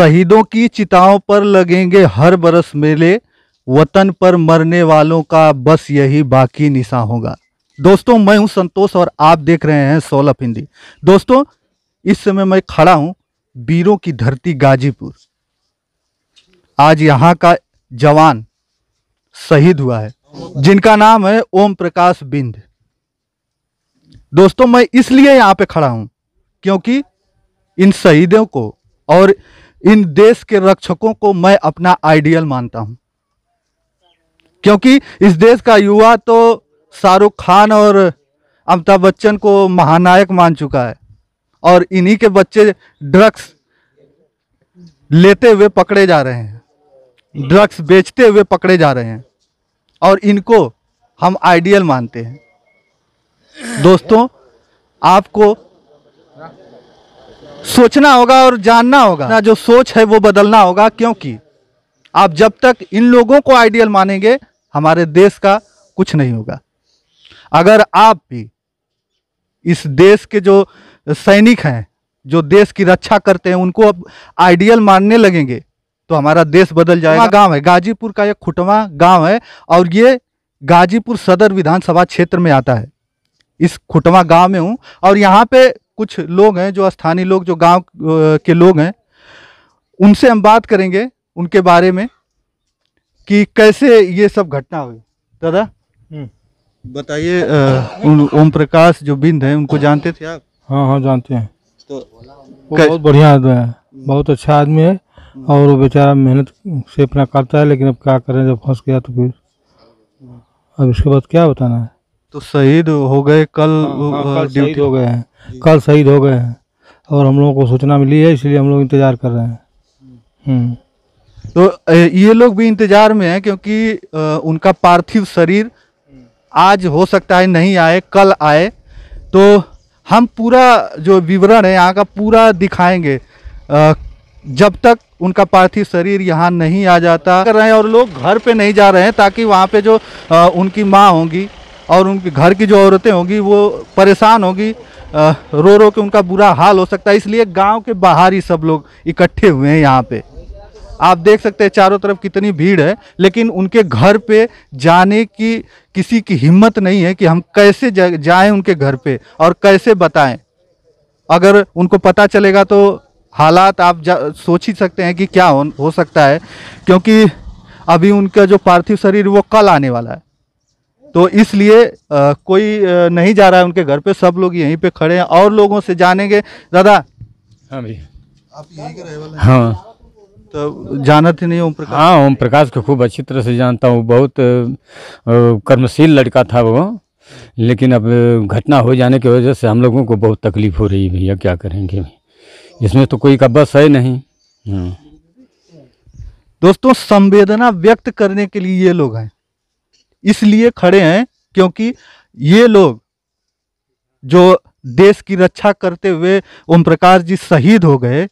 शहीदों की चिताओं पर लगेंगे हर बरस मेले वतन पर मरने वालों का बस यही बाकी निशा होगा दोस्तों मैं हूं संतोष और आप देख रहे हैं सोलफ हिंदी दोस्तों इस समय मैं खड़ा हूं वीरों की धरती गाजीपुर आज यहां का जवान शहीद हुआ है जिनका नाम है ओम प्रकाश बिंद दोस्तों मैं इसलिए यहां पे खड़ा हूं क्योंकि इन शहीदों को और इन देश के रक्षकों को मैं अपना आइडियल मानता हूं क्योंकि इस देश का युवा तो शाहरुख खान और अमिताभ बच्चन को महानायक मान चुका है और इन्हीं के बच्चे ड्रग्स लेते हुए पकड़े जा रहे हैं ड्रग्स बेचते हुए पकड़े जा रहे हैं और इनको हम आइडियल मानते हैं दोस्तों आपको सोचना होगा और जानना होगा ना जो सोच है वो बदलना होगा क्योंकि आप जब तक इन लोगों को आइडियल मानेंगे हमारे देश का कुछ नहीं होगा अगर आप भी इस देश के जो सैनिक हैं जो देश की रक्षा करते हैं उनको अब आइडियल मानने लगेंगे तो हमारा देश बदल जाएगा गांव है गाजीपुर का एक खुटवा गांव है और ये गाजीपुर सदर विधानसभा क्षेत्र में आता है इस खुटवा गांव में हूँ और यहाँ पे कुछ लोग हैं जो स्थानीय लोग जो गांव के लोग हैं उनसे हम बात करेंगे उनके बारे में कि कैसे ये सब घटना हुई दादा हम्म। बताइए ओम प्रकाश जो बिंद हैं उनको जानते थे आप हाँ हाँ जानते हैं तो कर... बहुत बढ़िया आदमी है बहुत अच्छा आदमी है हम्म। और वो बेचारा मेहनत से अपना करता है लेकिन अब क्या करें जब फंस गया तो फिर अब इसके बाद क्या बताना है तो शहीद हो गए कल, ड्यूटी हाँ, हाँ, हाँ, हो गए हैं कल शहीद हो गए हैं और हम लोगों को सूचना मिली है इसलिए हम लोग इंतज़ार कर रहे हैं हम्म। हम्म। तो ये लोग भी इंतज़ार में हैं क्योंकि उनका पार्थिव शरीर आज हो सकता है नहीं आए कल आए तो हम पूरा जो विवरण है यहाँ का पूरा दिखाएंगे जब तक उनका पार्थिव शरीर यहाँ नहीं आ जाता कर रहे हैं और लोग घर पे नहीं जा रहे हैं ताकि वहाँ पे जो उनकी माँ होंगी और उनके घर की जो औरतें होंगी वो परेशान होगी रो रो के उनका बुरा हाल हो सकता है इसलिए गांव के बाहर ही सब लोग इकट्ठे हुए हैं यहाँ पे आप देख सकते हैं चारों तरफ कितनी भीड़ है लेकिन उनके घर पे जाने की किसी की हिम्मत नहीं है कि हम कैसे जाएं उनके घर पे और कैसे बताएं अगर उनको पता चलेगा तो हालात आप सोच ही सकते हैं कि क्या हो, हो सकता है क्योंकि अभी उनका जो पार्थिव शरीर वो कल आने वाला है तो इसलिए कोई नहीं जा रहा है उनके घर पे सब लोग यहीं पे खड़े हैं और लोगों से जानेंगे दादा हाँ भैया आप यहीं के रहने वाले हैं हाँ तो जाना थी नहीं ओम प्रकाश हाँ ओम प्रकाश को खूब अच्छी तरह से जानता हूँ बहुत कर्मशील लड़का था वो लेकिन अब घटना हो जाने की वजह से हम लोगों को बहुत तकलीफ हो रही है भैया क्या करेंगे इसमें तो कोई का बस है नहीं हाँ। दोस्तों संवेदना व्यक्त करने के लिए ये लोग हैं इसलिए खड़े हैं क्योंकि ये लोग जो देश की रक्षा करते हुए ओम प्रकाश जी शहीद हो गए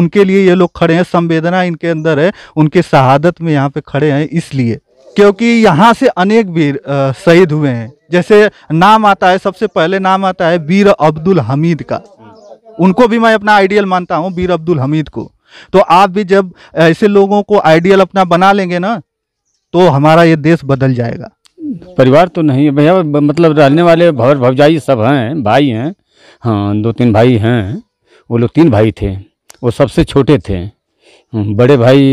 उनके लिए ये लोग खड़े हैं संवेदना इनके अंदर है उनके शहादत में यहाँ पे खड़े हैं इसलिए क्योंकि यहाँ से अनेक वीर शहीद हुए हैं जैसे नाम आता है सबसे पहले नाम आता है वीर अब्दुल हमीद का उनको भी मैं अपना आइडियल मानता हूँ वीर अब्दुल हमीद को तो आप भी जब ऐसे लोगों को आइडियल अपना बना लेंगे ना तो हमारा ये देश बदल जाएगा परिवार तो नहीं है भैया मतलब रहने वाले भवर भवजाई सब हैं भाई हैं हाँ दो तीन भाई हैं वो लोग तीन भाई थे वो सबसे छोटे थे हम्म, बड़े भाई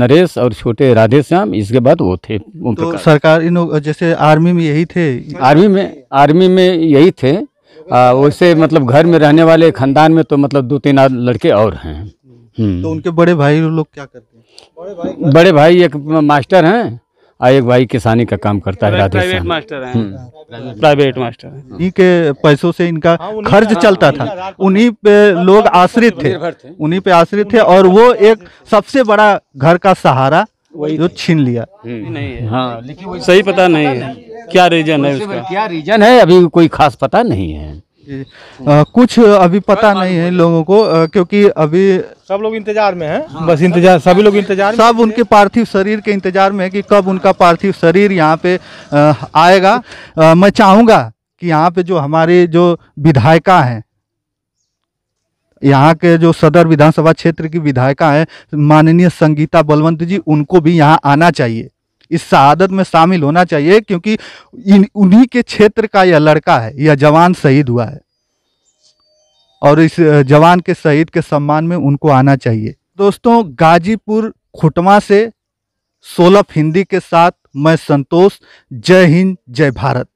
नरेश और छोटे राधे श्याम इसके बाद वो थे तो सरकार इन जैसे आर्मी में यही थे आर्मी में आर्मी में यही थे वैसे मतलब घर में रहने वाले खानदान में तो मतलब दो तीन लड़के और हैं हम्म। तो उनके बड़े भाई लोग क्या करते हैं बड़े भाई एक मास्टर हैं और एक भाई किसानी का काम करता है प्राइवेट मास्टर हैं प्राइवेट हम्म। मास्टर हैं इनके पैसों से इनका हाँ, खर्च हाँ, चलता था उन्हीं पे लोग आश्रित थे उन्हीं पे आश्रित थे और वो एक सबसे बड़ा घर का सहारा जो छीन लिया नहीं है हम्म। हाँ सही तो पता नहीं है क्या रीजन है उसका क्या रीजन है अभी कोई खास पता नहीं है आ, कुछ अभी पता नहीं है लोगों को आ, क्योंकि अभी सब लोग इंतजार में हैं हाँ, बस इंतजार सभी लोग इंतजार सब उनके पार्थिव शरीर के इंतजार में है कि कब उनका पार्थिव शरीर यहाँ पे आ, आएगा आ, मैं चाहूँगा कि यहाँ पे जो हमारे जो विधायिका हैं यहाँ के जो सदर विधानसभा क्षेत्र की विधायिका हैं माननीय संगीता बलवंत जी उनको भी यहाँ आना चाहिए इस शहादत में शामिल होना चाहिए क्योंकि उन्हीं के क्षेत्र का यह लड़का है यह जवान शहीद हुआ है और इस जवान के शहीद के सम्मान में उनको आना चाहिए दोस्तों गाजीपुर खुटमा से सोलफ हिंदी के साथ मैं संतोष जय हिंद जय भारत